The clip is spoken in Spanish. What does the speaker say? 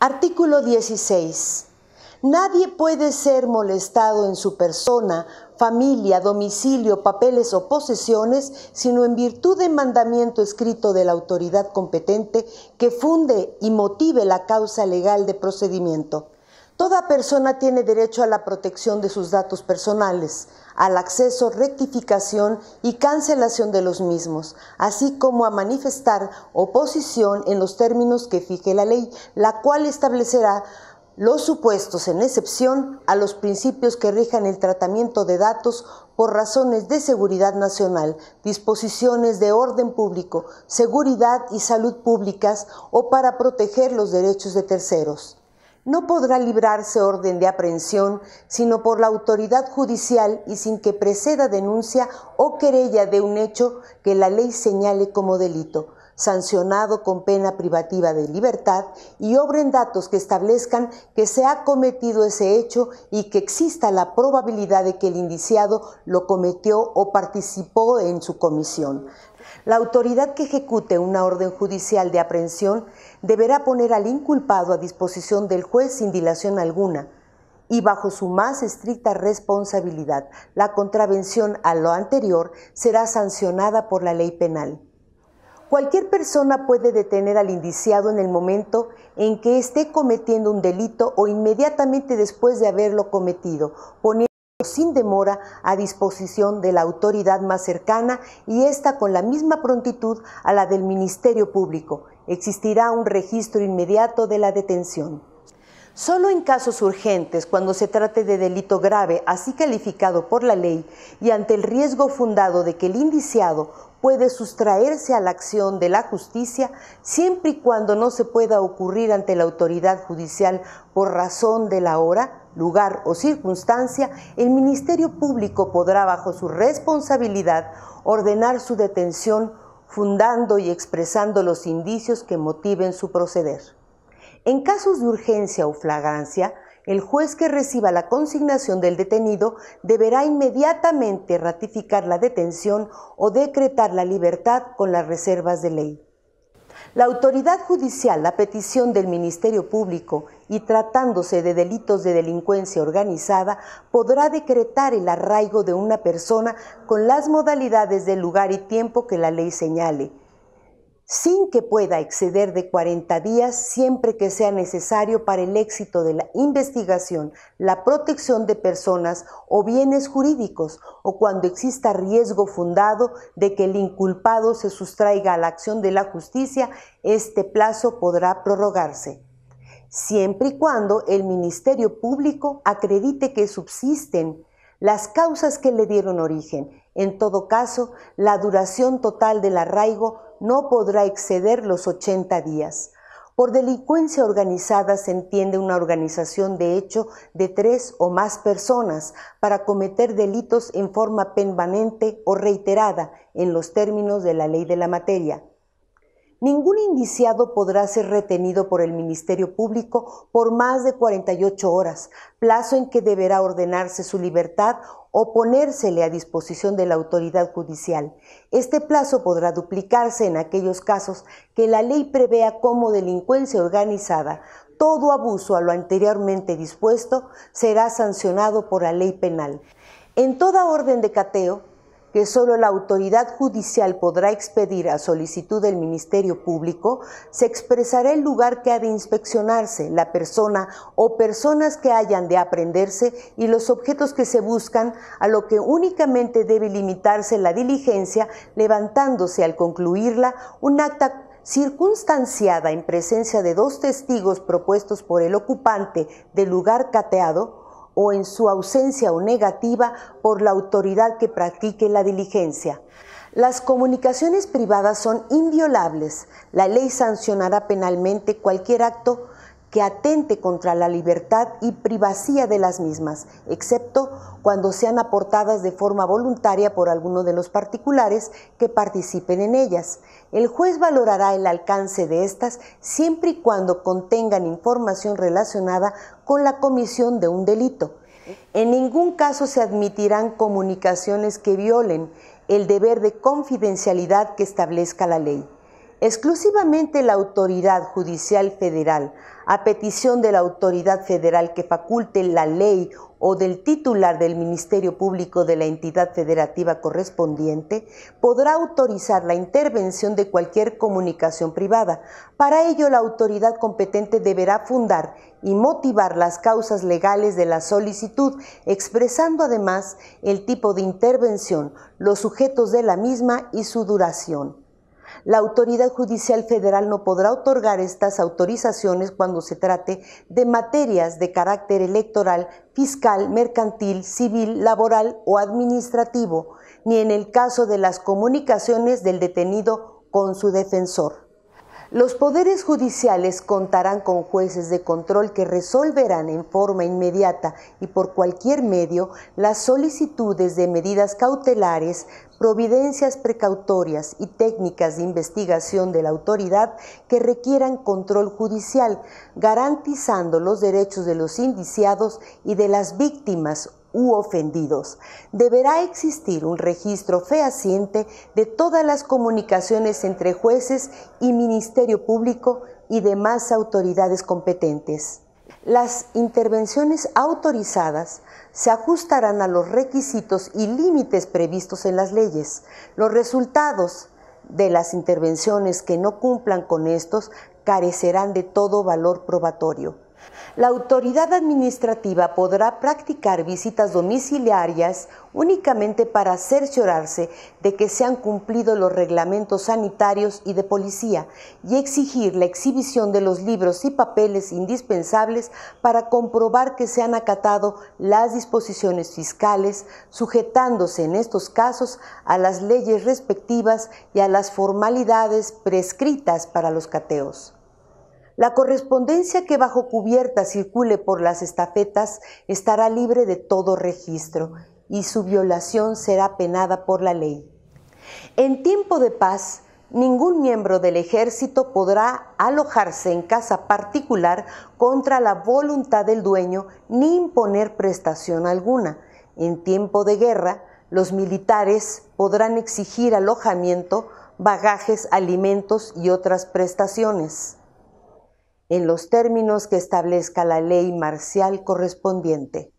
Artículo 16. Nadie puede ser molestado en su persona, familia, domicilio, papeles o posesiones, sino en virtud de mandamiento escrito de la autoridad competente que funde y motive la causa legal de procedimiento. Toda persona tiene derecho a la protección de sus datos personales, al acceso, rectificación y cancelación de los mismos, así como a manifestar oposición en los términos que fije la ley, la cual establecerá los supuestos en excepción a los principios que rijan el tratamiento de datos por razones de seguridad nacional, disposiciones de orden público, seguridad y salud públicas o para proteger los derechos de terceros no podrá librarse orden de aprehensión, sino por la autoridad judicial y sin que preceda denuncia o querella de un hecho que la ley señale como delito sancionado con pena privativa de libertad y obren datos que establezcan que se ha cometido ese hecho y que exista la probabilidad de que el indiciado lo cometió o participó en su comisión. La autoridad que ejecute una orden judicial de aprehensión deberá poner al inculpado a disposición del juez sin dilación alguna y bajo su más estricta responsabilidad. La contravención a lo anterior será sancionada por la ley penal. Cualquier persona puede detener al indiciado en el momento en que esté cometiendo un delito o inmediatamente después de haberlo cometido, poniendo sin demora a disposición de la autoridad más cercana y esta con la misma prontitud a la del Ministerio Público. Existirá un registro inmediato de la detención. Solo en casos urgentes, cuando se trate de delito grave así calificado por la ley y ante el riesgo fundado de que el indiciado puede sustraerse a la acción de la justicia siempre y cuando no se pueda ocurrir ante la autoridad judicial por razón de la hora, lugar o circunstancia, el Ministerio Público podrá bajo su responsabilidad ordenar su detención fundando y expresando los indicios que motiven su proceder. En casos de urgencia o flagrancia, el juez que reciba la consignación del detenido deberá inmediatamente ratificar la detención o decretar la libertad con las reservas de ley. La autoridad judicial, a petición del Ministerio Público y tratándose de delitos de delincuencia organizada, podrá decretar el arraigo de una persona con las modalidades del lugar y tiempo que la ley señale sin que pueda exceder de 40 días siempre que sea necesario para el éxito de la investigación, la protección de personas o bienes jurídicos o cuando exista riesgo fundado de que el inculpado se sustraiga a la acción de la justicia, este plazo podrá prorrogarse siempre y cuando el Ministerio Público acredite que subsisten las causas que le dieron origen en todo caso, la duración total del arraigo no podrá exceder los 80 días. Por delincuencia organizada se entiende una organización de hecho de tres o más personas para cometer delitos en forma permanente o reiterada en los términos de la ley de la materia. Ningún indiciado podrá ser retenido por el Ministerio Público por más de 48 horas, plazo en que deberá ordenarse su libertad o ponérsele a disposición de la autoridad judicial. Este plazo podrá duplicarse en aquellos casos que la ley prevea como delincuencia organizada. Todo abuso a lo anteriormente dispuesto será sancionado por la ley penal. En toda orden de cateo, que solo la autoridad judicial podrá expedir a solicitud del Ministerio Público, se expresará el lugar que ha de inspeccionarse, la persona o personas que hayan de aprenderse y los objetos que se buscan, a lo que únicamente debe limitarse la diligencia, levantándose al concluirla un acta circunstanciada en presencia de dos testigos propuestos por el ocupante del lugar cateado o en su ausencia o negativa por la autoridad que practique la diligencia. Las comunicaciones privadas son inviolables. La ley sancionará penalmente cualquier acto que atente contra la libertad y privacidad de las mismas, excepto cuando sean aportadas de forma voluntaria por alguno de los particulares que participen en ellas. El juez valorará el alcance de estas siempre y cuando contengan información relacionada con la comisión de un delito. En ningún caso se admitirán comunicaciones que violen el deber de confidencialidad que establezca la ley exclusivamente la autoridad judicial federal, a petición de la autoridad federal que faculte la ley o del titular del Ministerio Público de la entidad federativa correspondiente, podrá autorizar la intervención de cualquier comunicación privada. Para ello, la autoridad competente deberá fundar y motivar las causas legales de la solicitud, expresando además el tipo de intervención, los sujetos de la misma y su duración. La autoridad judicial federal no podrá otorgar estas autorizaciones cuando se trate de materias de carácter electoral, fiscal, mercantil, civil, laboral o administrativo, ni en el caso de las comunicaciones del detenido con su defensor. Los poderes judiciales contarán con jueces de control que resolverán en forma inmediata y por cualquier medio las solicitudes de medidas cautelares providencias precautorias y técnicas de investigación de la autoridad que requieran control judicial, garantizando los derechos de los indiciados y de las víctimas u ofendidos. Deberá existir un registro fehaciente de todas las comunicaciones entre jueces y Ministerio Público y demás autoridades competentes las intervenciones autorizadas se ajustarán a los requisitos y límites previstos en las leyes. Los resultados de las intervenciones que no cumplan con estos carecerán de todo valor probatorio. La autoridad administrativa podrá practicar visitas domiciliarias únicamente para cerciorarse de que se han cumplido los reglamentos sanitarios y de policía y exigir la exhibición de los libros y papeles indispensables para comprobar que se han acatado las disposiciones fiscales, sujetándose en estos casos a las leyes respectivas y a las formalidades prescritas para los cateos. La correspondencia que bajo cubierta circule por las estafetas estará libre de todo registro y su violación será penada por la ley. En tiempo de paz, ningún miembro del ejército podrá alojarse en casa particular contra la voluntad del dueño ni imponer prestación alguna. En tiempo de guerra, los militares podrán exigir alojamiento, bagajes, alimentos y otras prestaciones en los términos que establezca la ley marcial correspondiente.